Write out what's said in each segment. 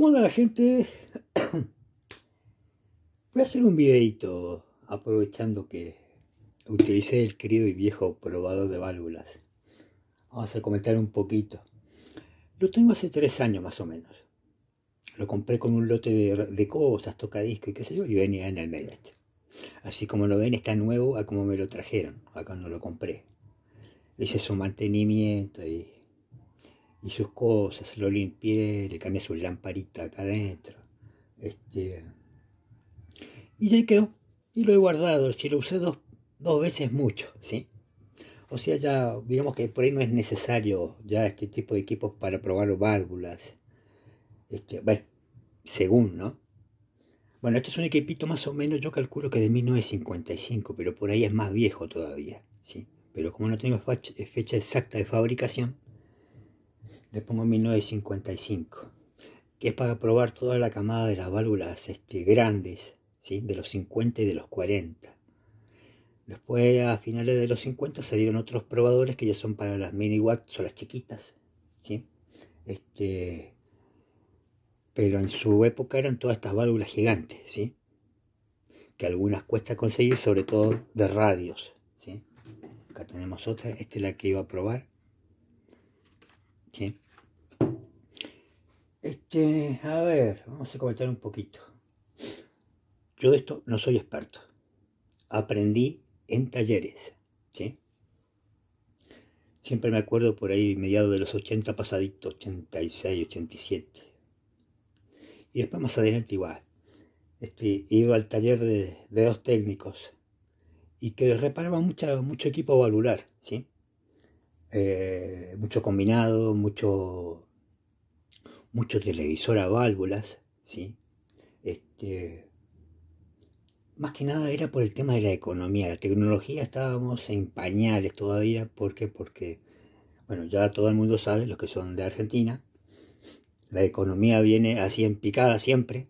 ¿Cómo anda la gente? Voy a hacer un videito aprovechando que utilicé el querido y viejo probador de válvulas. Vamos a comentar un poquito. Lo tengo hace tres años más o menos. Lo compré con un lote de, cosas, tocadiscos y qué sé yo, y venía en el medio Así como lo ven, está nuevo a como me lo trajeron. Acá no lo compré. Hice su mantenimiento y y sus cosas, lo limpié, le cambié su lamparita acá adentro. Este, y ahí quedó. Y lo he guardado, si lo usé dos, dos veces mucho, ¿sí? O sea, ya digamos que por ahí no es necesario ya este tipo de equipos para probar válvulas. Este, bueno, según, ¿no? Bueno, este es un equipito más o menos, yo calculo que de 1955, pero por ahí es más viejo todavía, ¿sí? Pero como no tengo fecha exacta de fabricación, le pongo 1955, que es para probar toda la camada de las válvulas este, grandes, ¿sí? de los 50 y de los 40. Después, a finales de los 50, salieron otros probadores que ya son para las mini watts o las chiquitas, ¿sí? Este, pero en su época eran todas estas válvulas gigantes, ¿sí? que algunas cuesta conseguir, sobre todo de radios. Acá tenemos otra, esta es la que iba a probar. ¿sí? a ver, vamos a comentar un poquito. Yo de esto no soy experto. Aprendí en talleres, Siempre me acuerdo por ahí, mediados de los 80 pasaditos, 86, 87. Y después más adelante igual. Este, iba al taller de, dos técnicos y que reparaban mucho equipo valular, ¿sí? Eh, mucho combinado, mucho mucho televisor a válvulas, ¿sí? Este, más que nada era por el tema de la economía, la tecnología estábamos en pañales todavía, ¿por qué? Porque, bueno, ya todo el mundo sabe, los que son de Argentina, la economía viene así en picada siempre,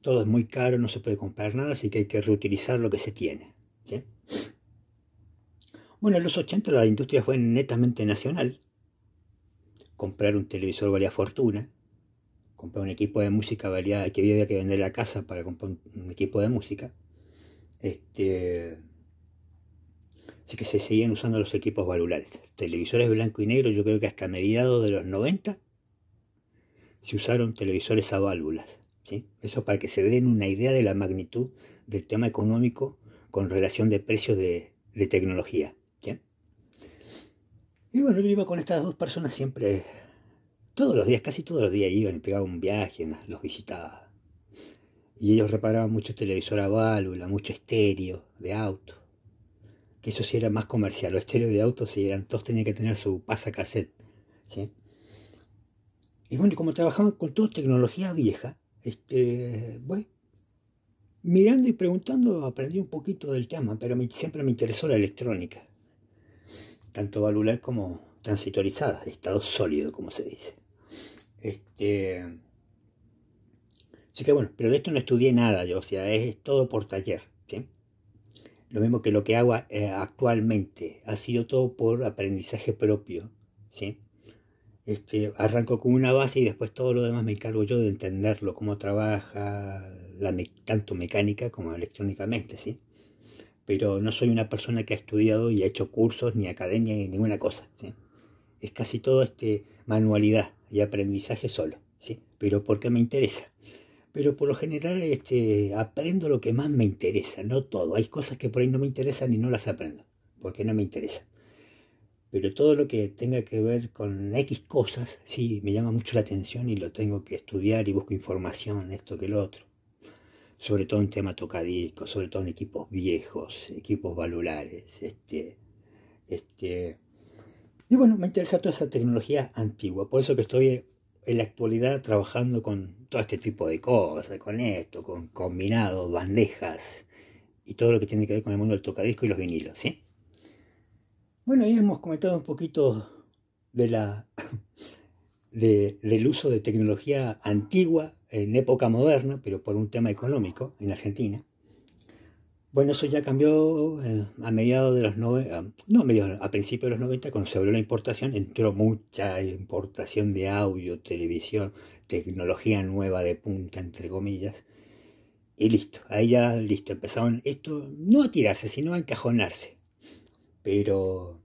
todo es muy caro, no se puede comprar nada, así que hay que reutilizar lo que se tiene. Bueno, en los 80 la industria fue netamente nacional, comprar un televisor valía fortuna, comprar un equipo de música variada, que había que vender la casa para comprar un, equipo de música. Este, así que se seguían usando los equipos valulares. Televisores blanco y negro, yo creo que hasta mediados de los 90 se usaron televisores a válvulas. ¿sí? Eso para que se den una idea de la magnitud del tema económico con relación de precios de, tecnología. Y bueno, yo iba con estas dos personas siempre todos los días, casi todos los días iban y pegaban un viaje, los visitaba. Y ellos reparaban mucho televisor a válvula, mucho estéreo de auto. Que eso sí era más comercial. Los estéreos de auto sí eran, todos tenían que tener su pasa cassette. Y bueno, como trabajaban con toda tecnología vieja, este, mirando y preguntando aprendí un poquito del tema, pero siempre me interesó la electrónica. Tanto valular como transitorizada, estado sólido, como se dice. Este, sí que bueno, pero de esto no estudié nada yo, o sea, es, todo por taller. Lo mismo que lo que hago eh, actualmente, ha sido todo por aprendizaje propio. ¿sí? Este, arranco con una base y después todo lo demás me encargo yo de entenderlo, cómo trabaja, la tanto mecánica como electrónicamente, ¿sí? Pero no soy una persona que ha estudiado y ha hecho cursos, ni academia, ni ninguna cosa, Es casi todo este manualidad, y aprendizaje solo, ¿sí? pero porque me interesa. Pero por lo general este, aprendo lo que más me interesa, no todo. Hay cosas que por ahí no me interesan y no las aprendo, porque no me interesa Pero todo lo que tenga que ver con X cosas, sí, me llama mucho la atención y lo tengo que estudiar y busco información, esto que lo otro. Sobre todo en tema tocadiscos, sobre todo en equipos viejos, equipos valulares, este, este, y bueno, me interesa toda esa tecnología antigua, por eso que estoy en la actualidad trabajando con todo este tipo de cosas, con esto, con combinados, bandejas y todo lo que tiene que ver con el mundo del tocadisco y los vinilos, Bueno, ya hemos comentado un poquito de la, del uso de tecnología antigua en época moderna, pero por un tema económico en Argentina. Bueno, eso ya cambió eh, a mediados de los 90, no, a, principios de los 90, cuando se abrió la importación, entró mucha importación de audio, televisión, tecnología nueva de punta, entre comillas, y listo, ahí ya listo, empezaron esto, no a tirarse, sino a encajonarse, pero,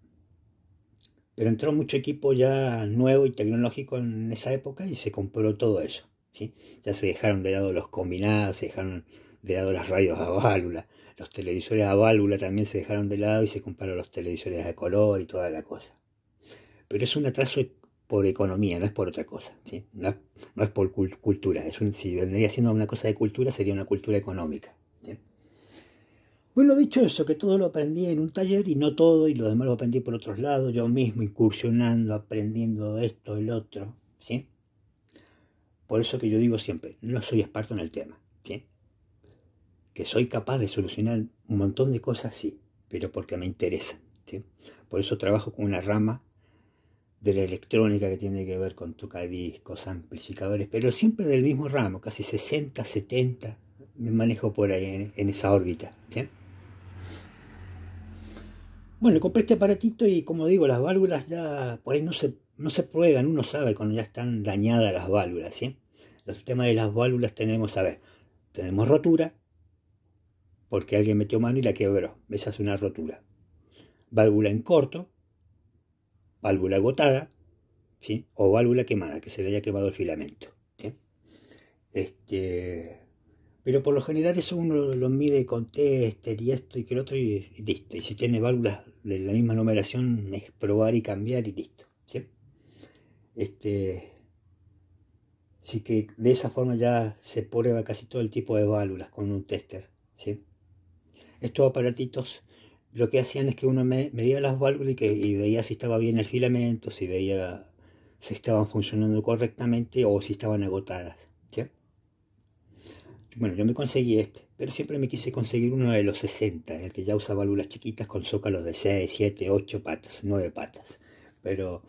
pero entró mucho equipo ya nuevo y tecnológico en esa época y se compró todo eso, ¿sí? ya se dejaron de lado los combinados, se dejaron de lado las radios a válvula, los televisores a válvula también se dejaron de lado y se compraron los televisores a color y toda la cosa. Pero es un atraso por economía, no es por otra cosa. ¿sí? No, es por cultura. Es un, si vendría siendo una cosa de cultura, sería una cultura económica. Bueno, dicho eso, que todo lo aprendí en un taller y no todo, y lo demás lo aprendí por otros lados, yo mismo incursionando, aprendiendo esto, el otro, ¿sí? Por eso que yo digo siempre, no soy experto en el tema, ¿sí? que soy capaz de solucionar un montón de cosas, sí, pero porque me interesa. ¿sí? Por eso trabajo con una rama de la electrónica que tiene que ver con tocadiscos, amplificadores, pero siempre del mismo ramo, casi 60, 70, me manejo por ahí en, esa órbita. ¿sí? Bueno, compré este aparatito y como digo, las válvulas ya por pues, ahí no se, no se prueban, uno sabe cuando ya están dañadas las válvulas. ¿sí? Los temas de las válvulas tenemos, a ver, tenemos rotura, porque alguien metió mano y la quebró. Esa es una rotura. Válvula en corto, válvula agotada, o válvula quemada, que se le haya quemado el filamento. Este, pero por lo general eso uno lo mide con tester y esto y que el otro y, listo. Y si tiene válvulas de la misma numeración es probar y cambiar y listo. Este, Así que de esa forma ya se prueba casi todo el tipo de válvulas con un tester. ¿sí? estos aparatitos lo que hacían es que uno medía las válvulas y, veía si estaba bien el filamento, si veía si estaban funcionando correctamente o si estaban agotadas. Bueno, yo me conseguí este, pero siempre me quise conseguir uno de los 60, el que ya usa válvulas chiquitas con zócalos de 6, 7, 8 patas, 9 patas. Pero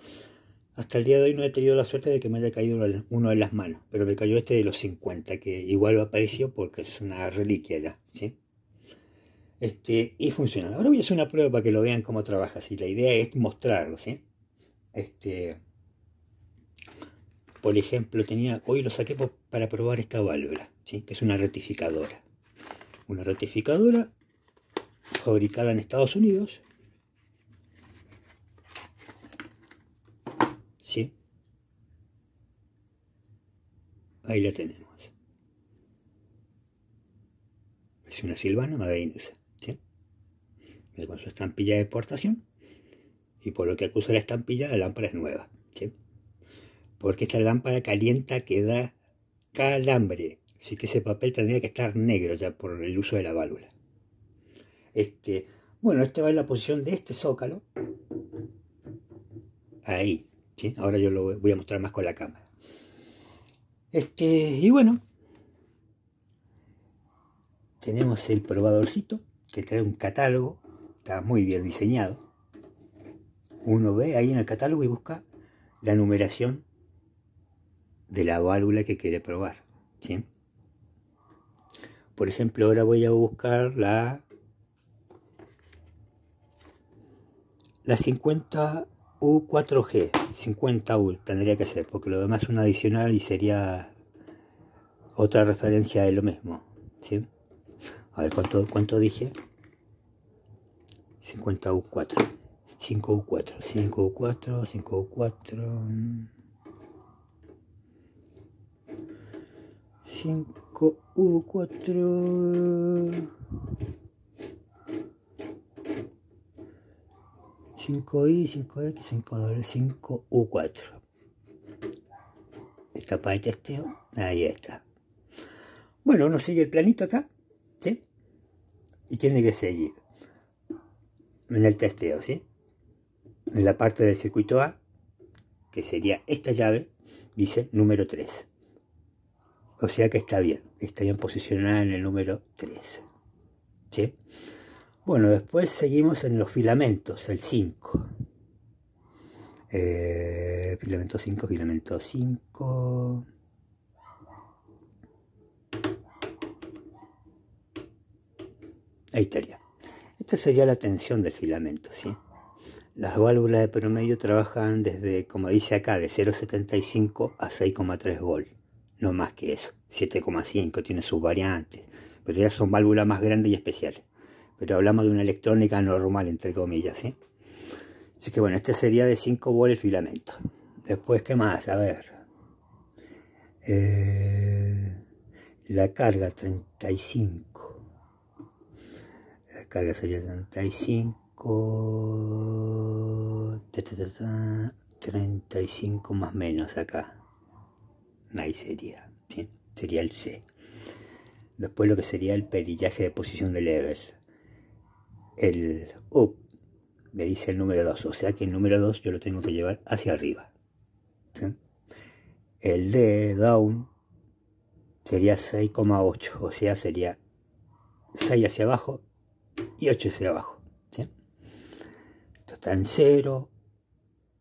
hasta el día de hoy no he tenido la suerte de que me haya caído uno de las manos, pero me cayó este de los 50, que igual apareció porque es una reliquia ya, ¿sí? Este, y funciona, Ahora voy a hacer una prueba para que lo vean cómo trabaja. la idea es mostrarlo, ¿sí? Este, por ejemplo, tenía, hoy lo saqué para probar esta válvula, ¿sí? que es una ratificadora Una ratificadora fabricada en Estados Unidos. ¿Sí? Ahí la tenemos. Es una silvana Madainusa con su estampilla de exportación. Y por lo que acusa la estampilla, la lámpara es nueva. Porque esta lámpara calienta que da calambre. Así que ese papel tendría que estar negro ya por el uso de la válvula. Este, bueno, este va en la posición de este zócalo. Ahí. Ahora yo lo voy a mostrar más con la cámara. Este, y bueno, tenemos el probadorcito que trae un catálogo está muy bien diseñado. Uno ve ahí en el catálogo y busca la numeración de la válvula que quiere probar. ¿sí? Por ejemplo, ahora voy a buscar la, la 50U4G. 50U tendría que ser, porque lo demás es una adicional y sería otra referencia de lo mismo. ¿sí? A ver cuánto, cuánto dije. 50U4. 5U4, 5U4, 5U4. 5U4. 5I, 5X, 5W, 5U4. para el testeo, ahí está. Bueno, uno sigue el planito acá, ¿sí? Y tiene que seguir en el testeo, ¿sí? En la parte del circuito A, que sería esta llave, dice número 3. O sea que está bien, está bien posicionada en el número 3. ¿Sí? Bueno, después seguimos en los filamentos, el 5. Eh, filamento 5, filamento 5. Ahí estaría. Esta sería la tensión del filamento, ¿sí? Las válvulas de promedio trabajan desde, como dice acá, de 0,75 a 6,3 volt. No más que eso. 7,5 tiene sus variantes. Pero ya son válvulas más grandes y especiales. Pero hablamos de una electrónica normal, entre comillas, ¿sí? Así que bueno, este sería de 5 volt el filamento. Después, ¿qué más? A ver. Eh, la carga 35 carga sería 35 35 más menos acá ahí sería sería el C después lo que sería el pedillaje de posición del levers el up me dice el número 2 o sea que el número 2 yo lo tengo que llevar hacia arriba el D down sería 6,8 o sea sería 6 hacia abajo y 8 de abajo. Esto está en cero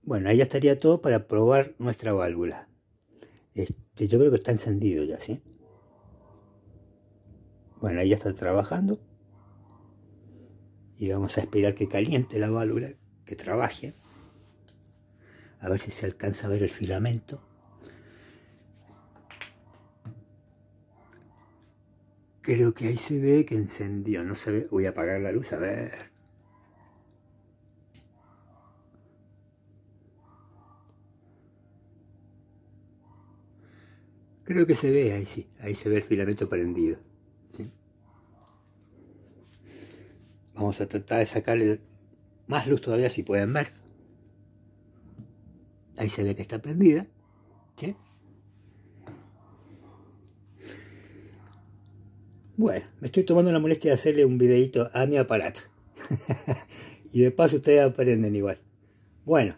Bueno, ahí ya estaría todo para probar nuestra válvula. Este, yo creo que está encendido ya, ¿sí? Bueno, ahí ya está trabajando. Y vamos a esperar que caliente la válvula, que trabaje. A ver si se alcanza a ver el filamento. Creo que ahí se ve que encendió. No se ve. Voy a apagar la luz a ver. Creo que se ve ahí, sí. Ahí se ve el filamento prendido. Vamos a tratar de sacarle más luz todavía si pueden ver. Ahí se ve que está prendida. ¿sí? Bueno, me estoy tomando la molestia de hacerle un videito a mi aparato. y de paso ustedes aprenden igual. Bueno.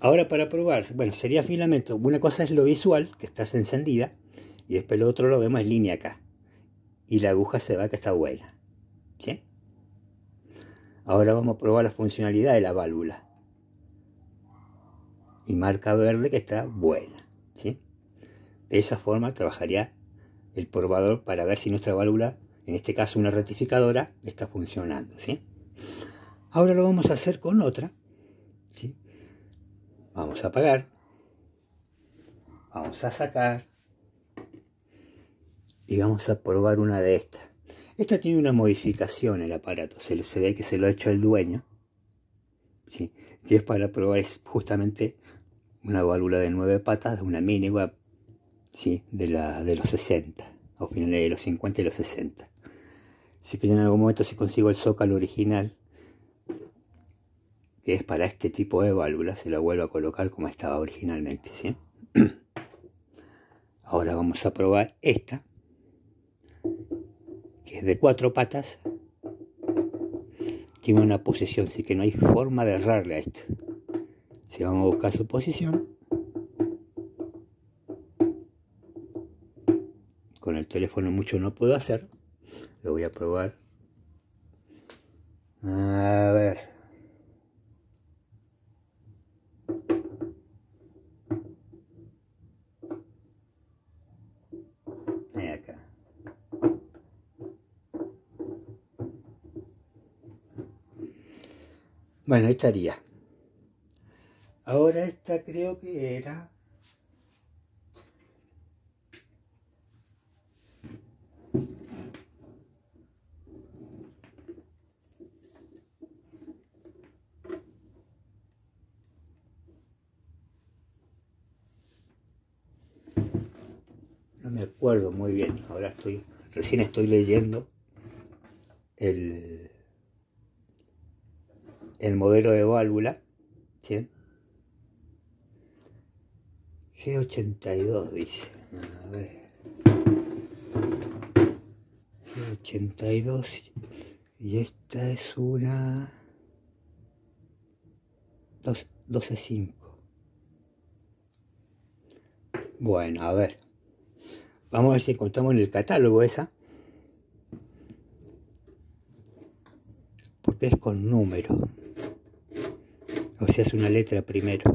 Ahora para probar, bueno, sería filamento. Una cosa es lo visual, que está encendida, y después lo otro lo vemos en línea acá. Y la aguja se va que está buena. ¿Sí? Ahora vamos a probar la funcionalidad de la válvula. Y marca verde que está buena. ¿Sí? De esa forma trabajaría el probador para ver si nuestra válvula, en este caso una ratificadora, está funcionando. ¿sí? Ahora lo vamos a hacer con otra. Vamos a apagar. Vamos a sacar. Y vamos a probar una de estas. Esta tiene una modificación el aparato. Se, ve que se lo ha hecho el dueño. ¿sí? Y es para probar justamente una válvula de nueve patas, de una mini ¿sí? de, la, de los 60, o finales de los 50 y los 60. Si en algún momento si consigo el zócalo original, que es para este tipo de válvulas, se lo vuelvo a colocar como estaba originalmente. Ahora vamos a probar esta, que es de cuatro patas. Tiene una posición, así que no hay forma de errarle a esto. Si vamos a buscar su posición, el teléfono mucho no puedo hacer. Lo voy a probar. A ver. Bueno, estaría. Ahora esta creo que era recién estoy leyendo el, el modelo de válvula, ¿sí? G82 dice, a ver. G82 y esta es una 12.5. Bueno, a ver. Vamos a ver si encontramos en el catálogo esa. Porque es con número. O sea, es una letra primero.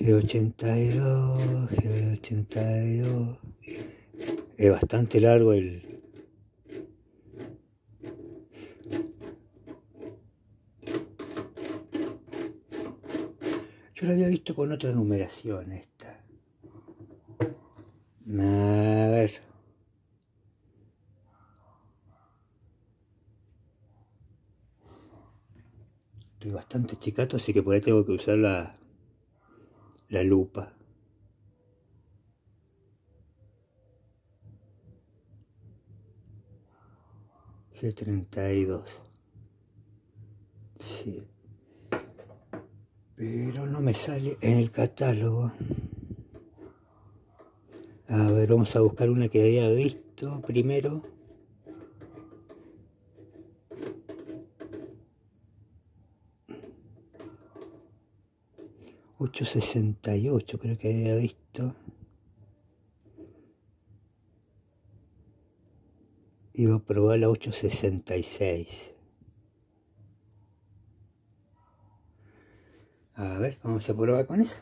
G82, G82. Es bastante largo el, Yo la había visto con otra numeración esta. A ver. Estoy bastante chicato, así que por ahí tengo que usar la, la lupa. G32. Sí pero no me sale en el catálogo. A ver, vamos a buscar una que había visto primero. ...868 creo que había visto... ...iba a probar la 866... A ver, vamos a probar con eso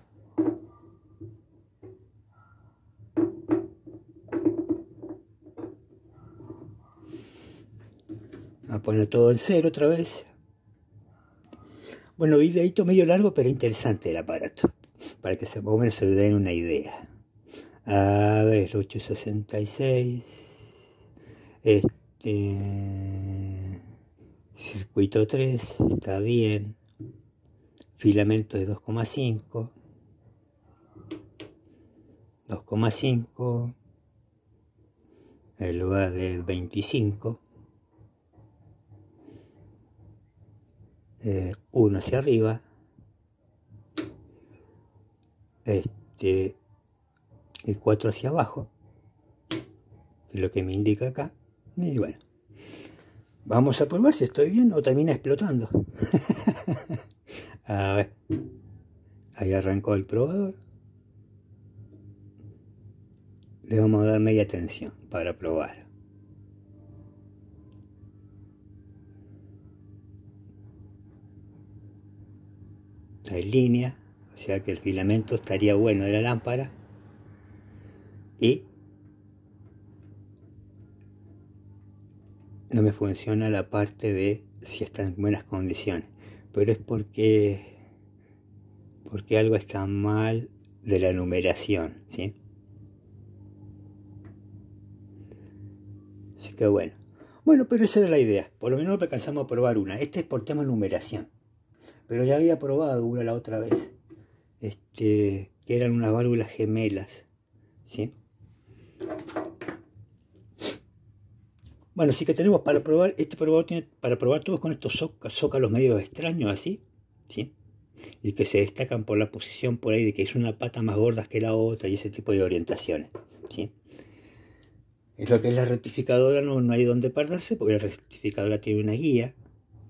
a poner todo en cero otra vez. Bueno, videito medio largo, pero interesante el aparato. Para que se, más menos se den una idea. A ver, 866. Este. Circuito 3. Está bien filamento de 2,5, 2,5, el lugar de 25, 1 eh, hacia arriba, este, y 4 hacia abajo, que es lo que me indica acá, y bueno, vamos a probar si estoy bien o termina explotando. A Ahí arrancó el probador. Le vamos a dar media tensión para probar. Está en línea, o sea que el filamento estaría bueno de la lámpara. Y no me funciona la parte de si está en buenas condiciones pero es porque, porque algo está mal de la numeración, ¿sí? Así que bueno. Bueno, pero esa era la idea. Por lo menos alcanzamos a probar una. este es por tema numeración. Pero ya había probado una la otra vez. Este, que eran unas válvulas gemelas, ¿sí? Bueno, sí que tenemos para probar, este probador tiene para probar todos con estos zócalos medios extraños así, ¿sí? Y que se destacan por la posición por ahí de que es una pata más gorda que la otra y ese tipo de orientaciones, ¿sí? Es lo que es la rectificadora, no, hay donde perderse porque la rectificadora tiene una guía,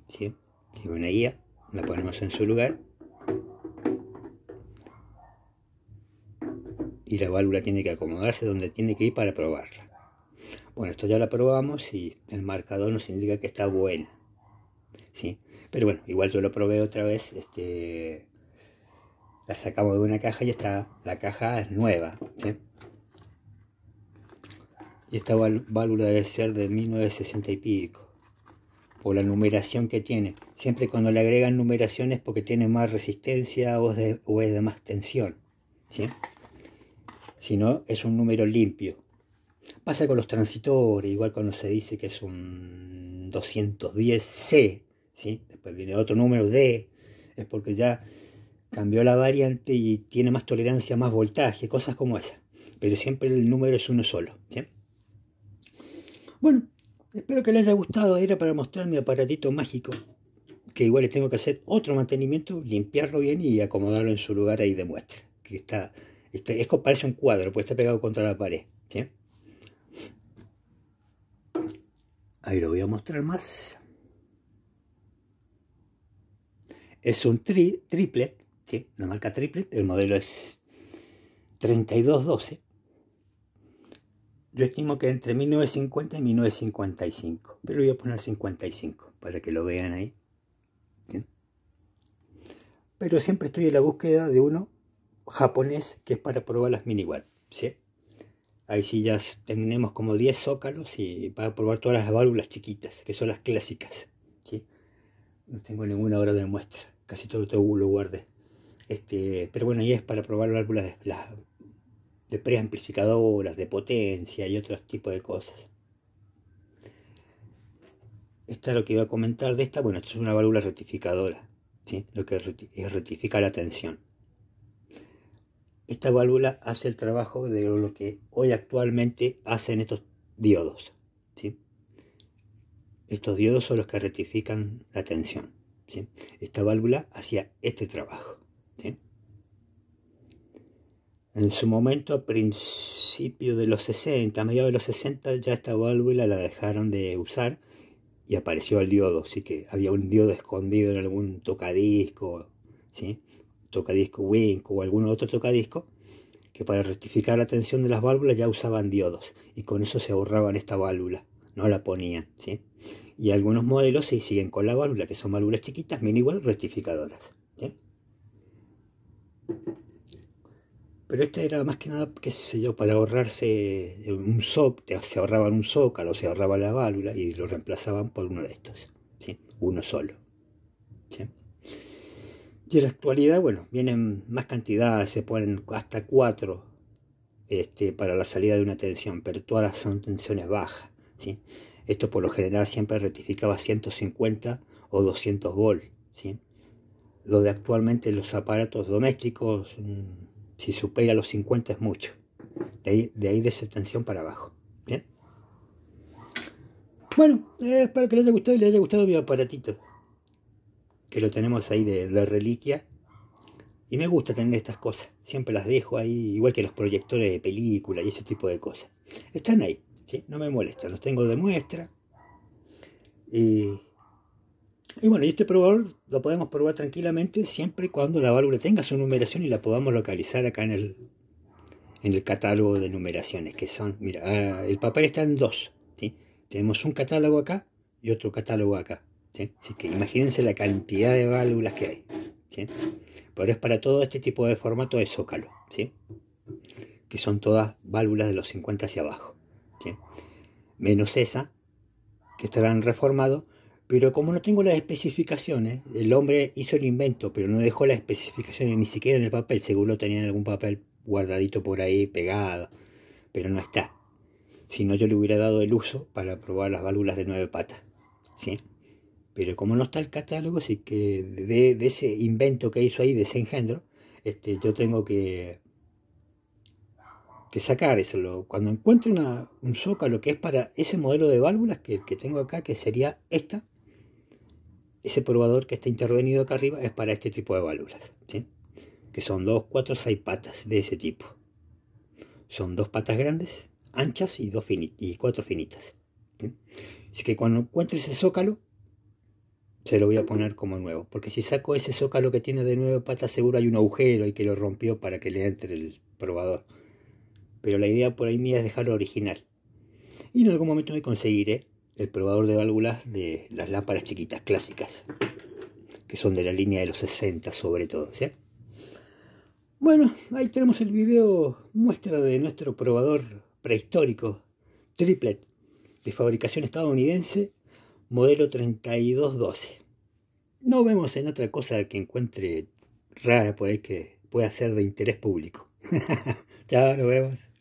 ¿sí? Tiene una guía, la ponemos en su lugar. Y la válvula tiene que acomodarse donde tiene que ir para probarla. Bueno, esto ya lo probamos y el marcador nos indica que está buena. ¿sí? Pero bueno, igual yo lo probé otra vez. Este, la sacamos de una caja y está, la caja es nueva. Y esta válvula debe ser de 1960 y pico. Por la numeración que tiene. Siempre cuando le agregan numeración es porque tiene más resistencia o, o es de más tensión. ¿sí? Si no, es un número limpio. Pasa con los transitores, igual cuando se dice que es un 210C, ¿sí? después viene otro número D, es porque ya cambió la variante y tiene más tolerancia, más voltaje, cosas como esas. Pero siempre el número es uno solo. ¿sí? Bueno, espero que les haya gustado. Era para mostrar mi aparatito mágico, que igual tengo que hacer otro mantenimiento, limpiarlo bien y acomodarlo en su lugar ahí de muestra. Que está, este, parece un cuadro, pues está pegado contra la pared. ¿sí? Ahí lo voy a mostrar más. Es un triplet, ¿sí? la marca triplet. El modelo es 3212. Yo estimo que entre 1950 y 1955. Pero voy a poner 55 para que lo vean ahí. Pero siempre estoy en la búsqueda de uno japonés que es para probar las mini ¿sí? Ahí sí ya tenemos como 10 zócalos y para probar todas las válvulas chiquitas, que son las clásicas. No tengo ninguna hora de muestra, casi todo lo guardé. Este, pero bueno, ahí es para probar válvulas de, de preamplificadoras, de potencia y otros tipos de cosas. Esta es lo que iba a comentar de esta. Bueno, esto es una válvula rectificadora, lo que rectifica la tensión esta válvula hace el trabajo de lo que hoy actualmente hacen estos diodos. ¿sí? Estos diodos son los que rectifican la tensión. ¿sí? Esta válvula hacía este trabajo. En su momento, a principios de los 60, a mediados de los 60, ya esta válvula la dejaron de usar y apareció el diodo. Así que había un diodo escondido en algún tocadisco. ¿sí? tocadisco Wink o algún otro tocadisco, que para rectificar la tensión de las válvulas ya usaban diodos y con eso se ahorraban esta válvula, no la ponían, Y algunos modelos se siguen con la válvula, que son válvulas chiquitas, mini igual rectificadoras, Pero esta era más que nada, qué sé yo, para ahorrarse eh, un SOC, se ahorraban un zócalo, se ahorraba la válvula y lo reemplazaban por uno de estos, ¿sí? Uno solo, ¿sí? Y en la actualidad, bueno, vienen más cantidades, se ponen hasta cuatro este, para la salida de una tensión, pero todas son tensiones bajas. ¿sí? Esto por lo general siempre rectificaba 150 o 200 volts. ¿sí? Lo de actualmente los aparatos domésticos, mm, si supera los 50 es mucho. De ahí de, esa tensión para abajo. Bueno, eh, espero que les haya gustado y les haya gustado mi aparatito que lo tenemos ahí de, reliquia. Y me gusta tener estas cosas. Siempre las dejo ahí, igual que los proyectores de película y ese tipo de cosas. Están ahí, no me molesta, los tengo de muestra. Y, bueno, y este probador lo podemos probar tranquilamente siempre cuando la válvula tenga su numeración y la podamos localizar acá en el, en el catálogo de numeraciones, que son, mira, ah, el papel está en dos. ¿sí? Tenemos un catálogo acá y otro catálogo acá. Así que imagínense la cantidad de válvulas que hay. ¿sí? Pero es para todo este tipo de formato de zócalo, ¿sí? que son todas válvulas de los 50 hacia abajo. Menos esa, que estarán reformado, pero como no tengo las especificaciones, el hombre hizo el invento, pero no dejó las especificaciones ni siquiera en el papel, seguro tenía algún papel guardadito por ahí, pegado, pero no está. Si no, yo le hubiera dado el uso para probar las válvulas de nueve patas. ¿Sí? Pero como no está el catálogo, así que de, ese invento que hizo ahí, de ese engendro, este, yo tengo que, que sacar eso. Cuando encuentre un zócalo que es para ese modelo de válvulas que, tengo acá, que sería esta, ese probador que está intervenido acá arriba es para este tipo de válvulas, que son dos, cuatro, seis patas de ese tipo. Son dos patas grandes, anchas y, dos y cuatro finitas. Así que cuando encuentre ese zócalo, se lo voy a poner como nuevo. Porque si saco ese zócalo que tiene de nueve pata, seguro hay un agujero y que lo rompió para que le entre el probador. Pero la idea por ahí mía es dejarlo original. Y en algún momento me conseguiré el probador de válvulas de las lámparas chiquitas clásicas. Que son de la línea de los 60 sobre todo. Bueno, ahí tenemos el video muestra de nuestro probador prehistórico, triplet, de fabricación estadounidense modelo 3212. No vemos en otra cosa que encuentre rara por ahí que pueda ser de interés público. Chao, nos vemos.